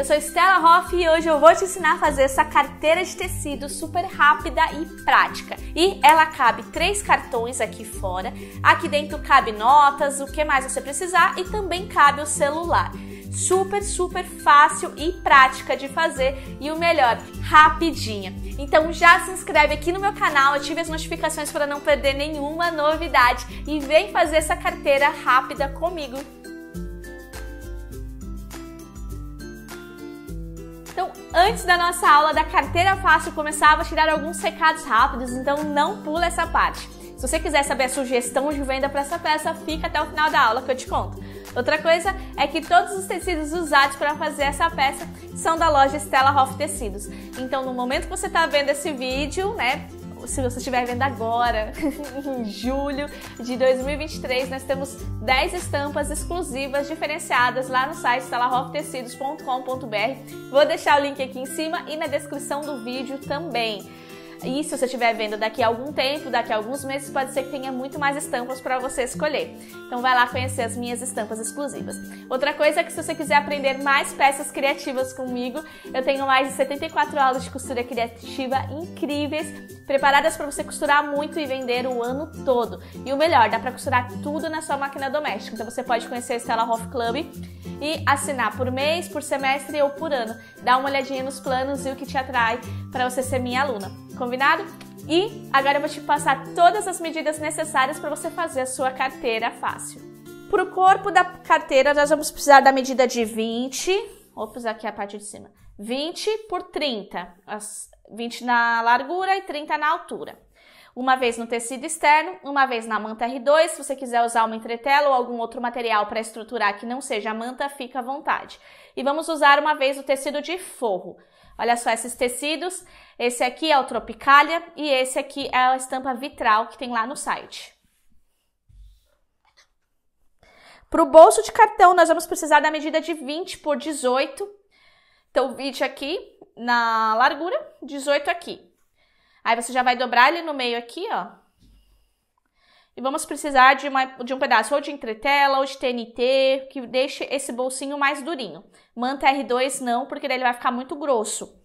Eu sou Stella Hoff e hoje eu vou te ensinar a fazer essa carteira de tecido super rápida e prática. E ela cabe três cartões aqui fora, aqui dentro cabe notas, o que mais você precisar e também cabe o celular super, super fácil e prática de fazer e o melhor, rapidinha. Então já se inscreve aqui no meu canal, ative as notificações para não perder nenhuma novidade e vem fazer essa carteira rápida comigo. Antes da nossa aula da carteira fácil começar, vou tirar alguns recados rápidos, então não pula essa parte. Se você quiser saber a sugestão de venda para essa peça, fica até o final da aula que eu te conto. Outra coisa é que todos os tecidos usados para fazer essa peça são da loja Stella Hoff Tecidos. Então, no momento que você está vendo esse vídeo, né, se você estiver vendo agora, em julho de 2023, nós temos 10 estampas exclusivas diferenciadas lá no site salaroftecidos.com.br. Vou deixar o link aqui em cima e na descrição do vídeo também. E se você estiver vendo daqui a algum tempo, daqui a alguns meses, pode ser que tenha muito mais estampas para você escolher. Então vai lá conhecer as minhas estampas exclusivas. Outra coisa é que se você quiser aprender mais peças criativas comigo, eu tenho mais de 74 aulas de costura criativa incríveis, preparadas para você costurar muito e vender o ano todo. E o melhor, dá para costurar tudo na sua máquina doméstica. Então você pode conhecer a Stella Hoff Club e assinar por mês, por semestre ou por ano. Dá uma olhadinha nos planos e o que te atrai para você ser minha aluna combinado? E agora eu vou te passar todas as medidas necessárias para você fazer a sua carteira fácil. Para o corpo da carteira, nós vamos precisar da medida de 20, vou ops, aqui a parte de cima, 20 por 30, 20 na largura e 30 na altura. Uma vez no tecido externo, uma vez na manta R2. Se você quiser usar uma entretela ou algum outro material para estruturar que não seja a manta, fica à vontade. E vamos usar uma vez o tecido de forro. Olha só esses tecidos. Esse aqui é o tropicalia e esse aqui é a estampa vitral que tem lá no site. Para o bolso de cartão, nós vamos precisar da medida de 20 por 18. Então, 20 aqui na largura, 18 aqui. Aí você já vai dobrar ele no meio aqui, ó. E vamos precisar de, uma, de um pedaço ou de entretela ou de TNT, que deixe esse bolsinho mais durinho. Manta R2 não, porque daí ele vai ficar muito grosso.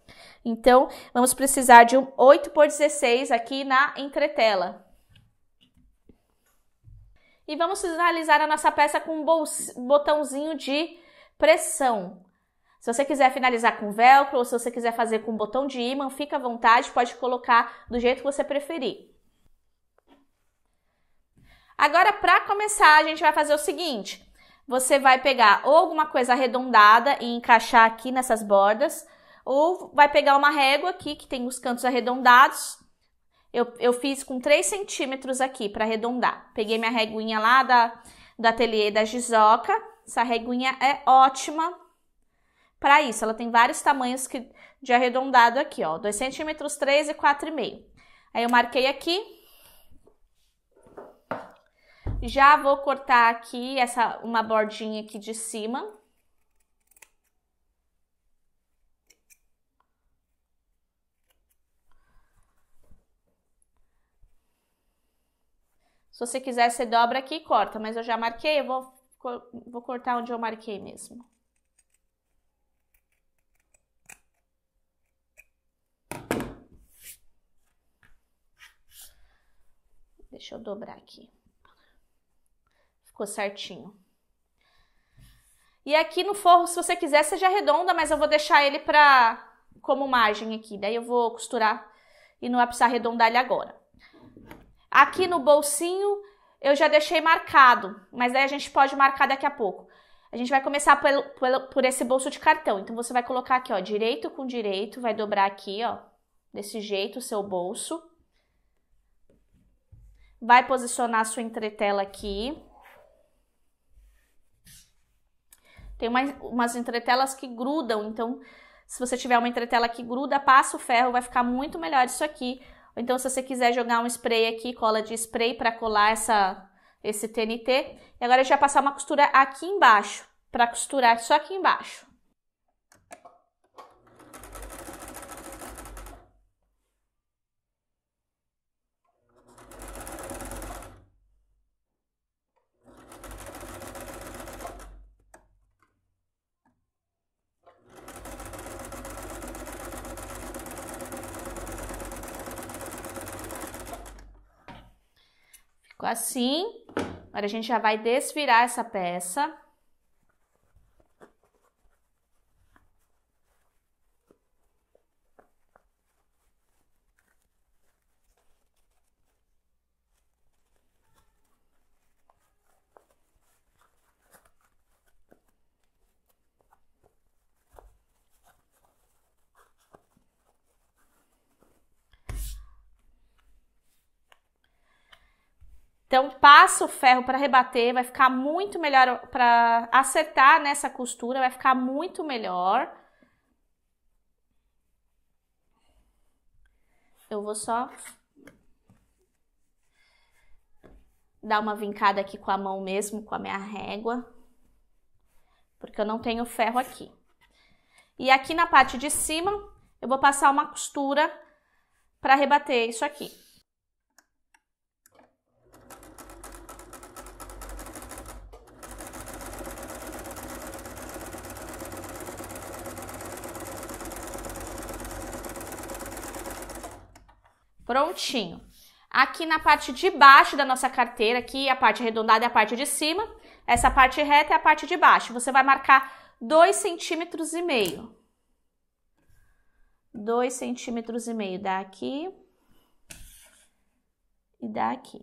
Então, vamos precisar de um 8 por 16 aqui na entretela. E vamos finalizar a nossa peça com um botãozinho de pressão. Se você quiser finalizar com velcro ou se você quiser fazer com botão de ímã, fica à vontade, pode colocar do jeito que você preferir. Agora, para começar, a gente vai fazer o seguinte: você vai pegar ou alguma coisa arredondada e encaixar aqui nessas bordas, ou vai pegar uma régua aqui que tem os cantos arredondados. Eu, eu fiz com 3 centímetros aqui para arredondar. Peguei minha reguinha lá da, do ateliê da Gizoca. Essa reguinha é ótima para isso. Ela tem vários tamanhos que, de arredondado aqui, ó. 2 centímetros, 3 e 4,5. Aí eu marquei aqui já vou cortar aqui essa uma bordinha aqui de cima. Se você quiser, você dobra aqui e corta, mas eu já marquei, eu vou, vou cortar onde eu marquei mesmo. Deixa eu dobrar aqui. Ficou certinho. E aqui no forro, se você quiser, seja redonda, mas eu vou deixar ele pra, como margem aqui. Daí eu vou costurar e não vai precisar arredondar ele agora. Aqui no bolsinho, eu já deixei marcado, mas daí a gente pode marcar daqui a pouco. A gente vai começar pelo, pelo, por esse bolso de cartão. Então, você vai colocar aqui, ó, direito com direito, vai dobrar aqui, ó, desse jeito o seu bolso. Vai posicionar a sua entretela aqui. Tem umas, umas entretelas que grudam, então se você tiver uma entretela que gruda, passa o ferro, vai ficar muito melhor isso aqui. Ou então se você quiser jogar um spray aqui, cola de spray para colar essa, esse TNT. E agora gente já passar uma costura aqui embaixo, para costurar só aqui embaixo. assim, agora a gente já vai desvirar essa peça. Então, passa o ferro para rebater, vai ficar muito melhor para acertar nessa costura, vai ficar muito melhor. Eu vou só dar uma vincada aqui com a mão mesmo, com a minha régua, porque eu não tenho ferro aqui. E aqui na parte de cima, eu vou passar uma costura para rebater isso aqui. Prontinho. Aqui na parte de baixo da nossa carteira, aqui a parte arredondada é a parte de cima, essa parte reta é a parte de baixo. Você vai marcar 2 centímetros e meio. 2 centímetros e meio daqui e daqui.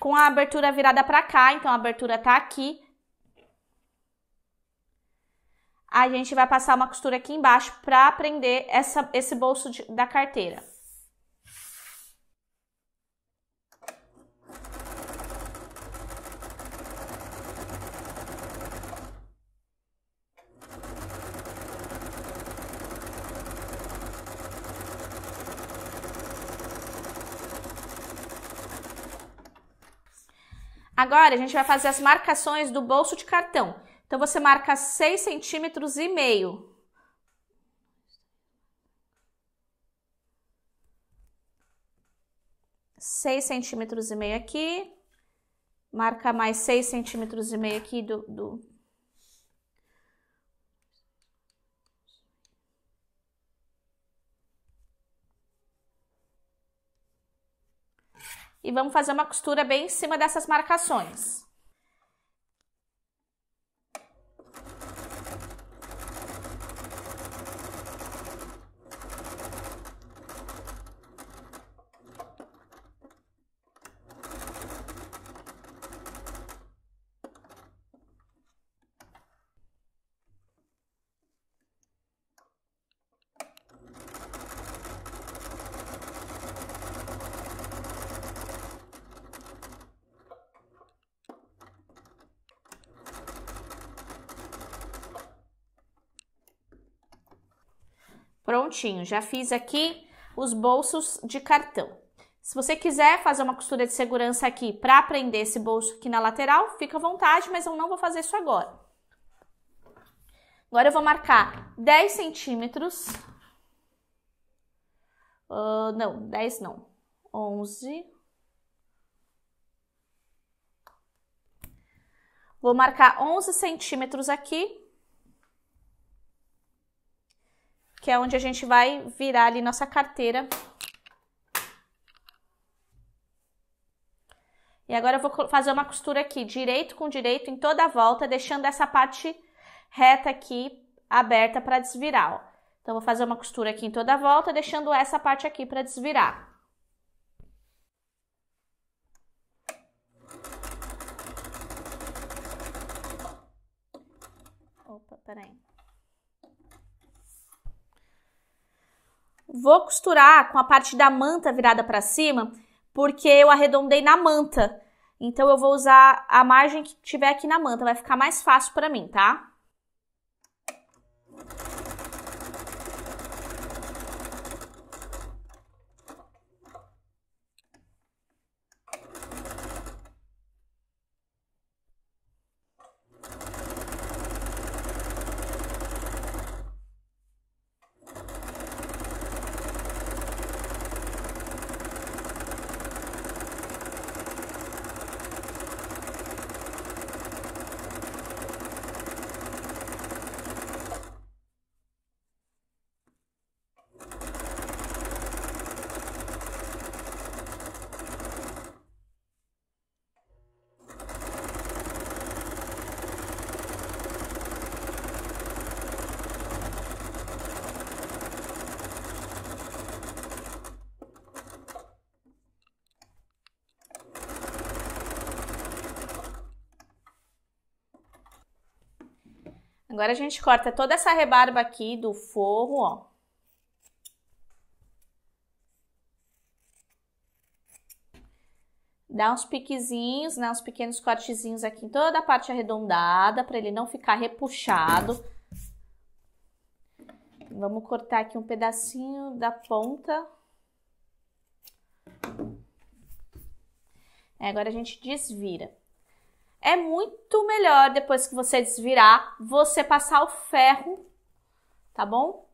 Com a abertura virada para cá, então a abertura tá aqui, a gente vai passar uma costura aqui embaixo para prender essa, esse bolso de, da carteira. Agora, a gente vai fazer as marcações do bolso de cartão. Então você marca 6 centímetros e meio. Seis centímetros e meio aqui, marca mais seis centímetros e meio aqui do, do, e vamos fazer uma costura bem em cima dessas marcações. Prontinho, já fiz aqui os bolsos de cartão. Se você quiser fazer uma costura de segurança aqui para prender esse bolso aqui na lateral, fica à vontade, mas eu não vou fazer isso agora. Agora eu vou marcar 10 centímetros. Uh, não, 10 não. 11. Vou marcar 11 centímetros aqui que é onde a gente vai virar ali nossa carteira. E agora eu vou fazer uma costura aqui, direito com direito em toda a volta, deixando essa parte reta aqui aberta para desvirar, ó. Então, vou fazer uma costura aqui em toda a volta, deixando essa parte aqui para desvirar. Opa, peraí. Vou costurar com a parte da manta virada para cima, porque eu arredondei na manta. Então, eu vou usar a margem que tiver aqui na manta, vai ficar mais fácil para mim, tá? Agora a gente corta toda essa rebarba aqui do forro, ó. Dá uns piquezinhos, né, uns pequenos cortezinhos aqui em toda a parte arredondada, para ele não ficar repuxado. Vamos cortar aqui um pedacinho da ponta. É, agora a gente desvira é muito melhor depois que você desvirar, você passar o ferro, tá bom?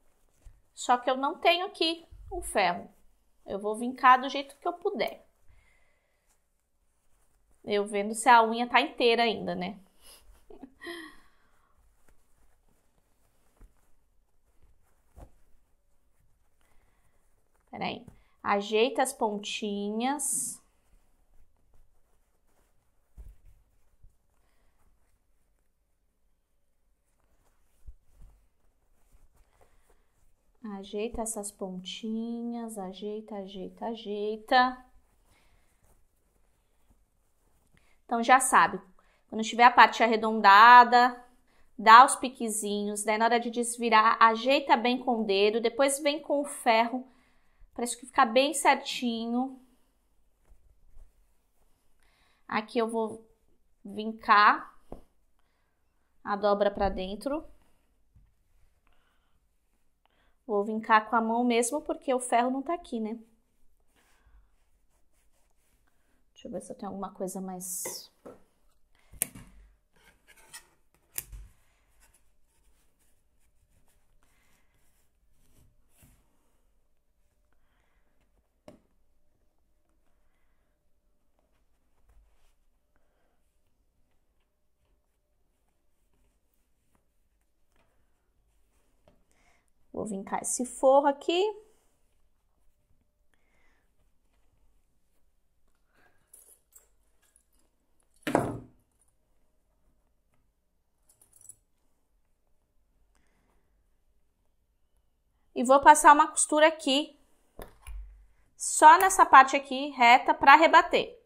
Só que eu não tenho aqui o ferro. Eu vou vincar do jeito que eu puder. Eu vendo se a unha tá inteira ainda, né? Peraí. Ajeita as pontinhas. Ajeita essas pontinhas, ajeita, ajeita, ajeita. Então já sabe, quando tiver a parte arredondada, dá os piquezinhos, daí na hora de desvirar, ajeita bem com o dedo, depois vem com o ferro para isso que ficar bem certinho. Aqui eu vou vincar a dobra para dentro. Vou vincar com a mão mesmo, porque o ferro não tá aqui, né? Deixa eu ver se eu tenho alguma coisa mais Vou vincar esse forro aqui. E vou passar uma costura aqui, só nessa parte aqui, reta, para rebater.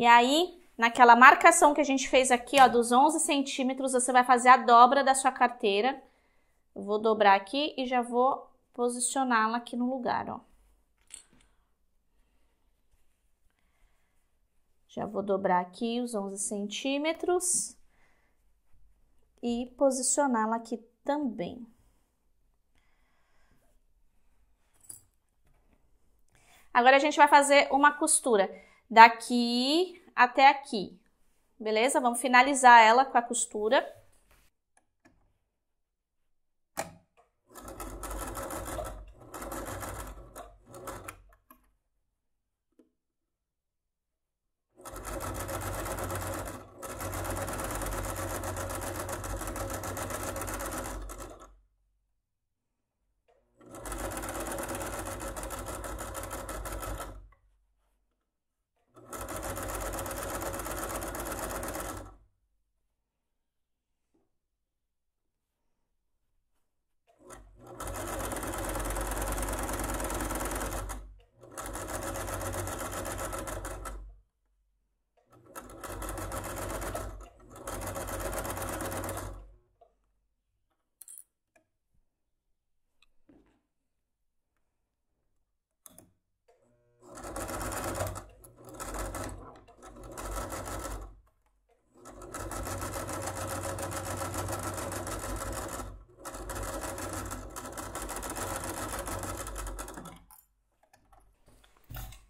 E aí, naquela marcação que a gente fez aqui, ó, dos 11 centímetros, você vai fazer a dobra da sua carteira. Eu vou dobrar aqui e já vou posicioná-la aqui no lugar, ó. Já vou dobrar aqui os 11 centímetros e posicioná-la aqui também. Agora a gente vai fazer uma costura daqui até aqui, beleza? Vamos finalizar ela com a costura.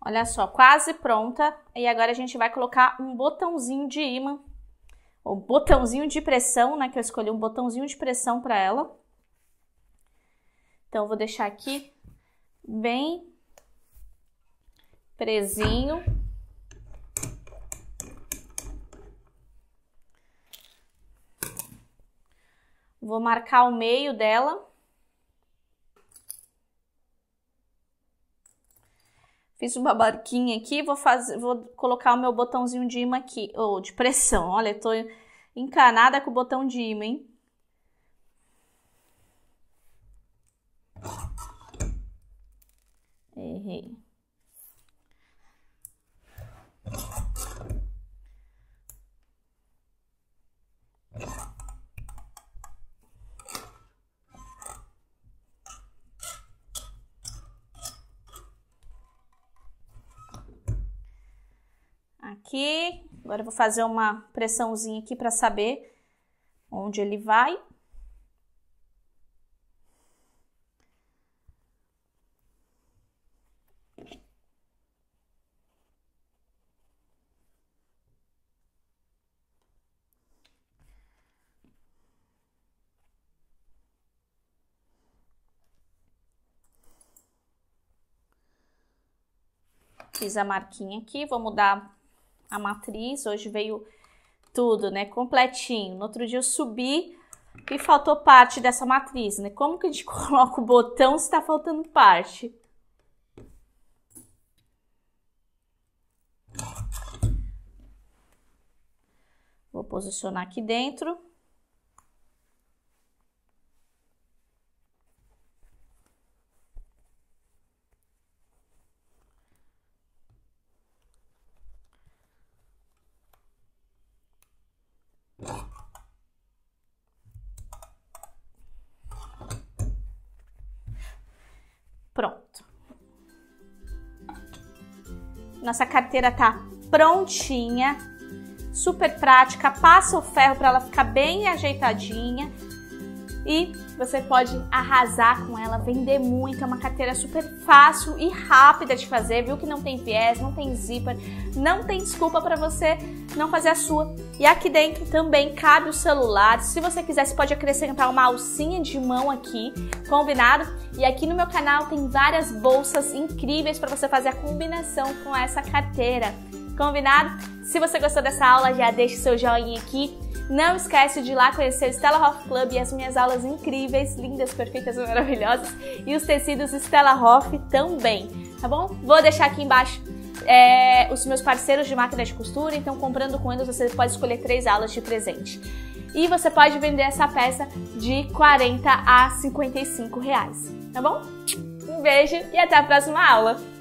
Olha só, quase pronta. E agora a gente vai colocar um botãozinho de imã, o botãozinho de pressão, né? Que eu escolhi um botãozinho de pressão para ela. Então, eu vou deixar aqui bem presinho. Vou marcar o meio dela. Fiz uma barquinha aqui, vou fazer, vou colocar o meu botãozinho de imã aqui, ou oh, de pressão. Olha, tô encanada com o botão de imã, hein? Errei. aqui. Agora vou fazer uma pressãozinha aqui para saber onde ele vai. Fiz a marquinha aqui, vou mudar a matriz. Hoje veio tudo, né? Completinho. No outro dia eu subi e faltou parte dessa matriz, né? Como que a gente coloca o botão se está faltando parte? Vou posicionar aqui dentro. Nossa carteira tá prontinha, super prática. Passa o ferro para ela ficar bem ajeitadinha e você pode arrasar com ela, vender muito. É uma carteira super fácil e rápida de fazer, viu? Que não tem viés, não tem zíper, não tem desculpa para você não fazer a sua. E aqui dentro também cabe o celular. Se você quiser, você pode acrescentar uma alcinha de mão aqui, combinado? E aqui no meu canal tem várias bolsas incríveis para você fazer a combinação com essa carteira. Combinado? Se você gostou dessa aula, já deixe seu joinha aqui. Não esquece de ir lá conhecer o Stella Hoff Club e as minhas aulas incríveis, lindas, perfeitas e maravilhosas. E os tecidos Stella Hoff também, tá bom? Vou deixar aqui embaixo é, os meus parceiros de máquina de costura. Então, comprando com eles, você pode escolher três aulas de presente. E você pode vender essa peça de 40 a 55 reais, tá bom? Um beijo e até a próxima aula!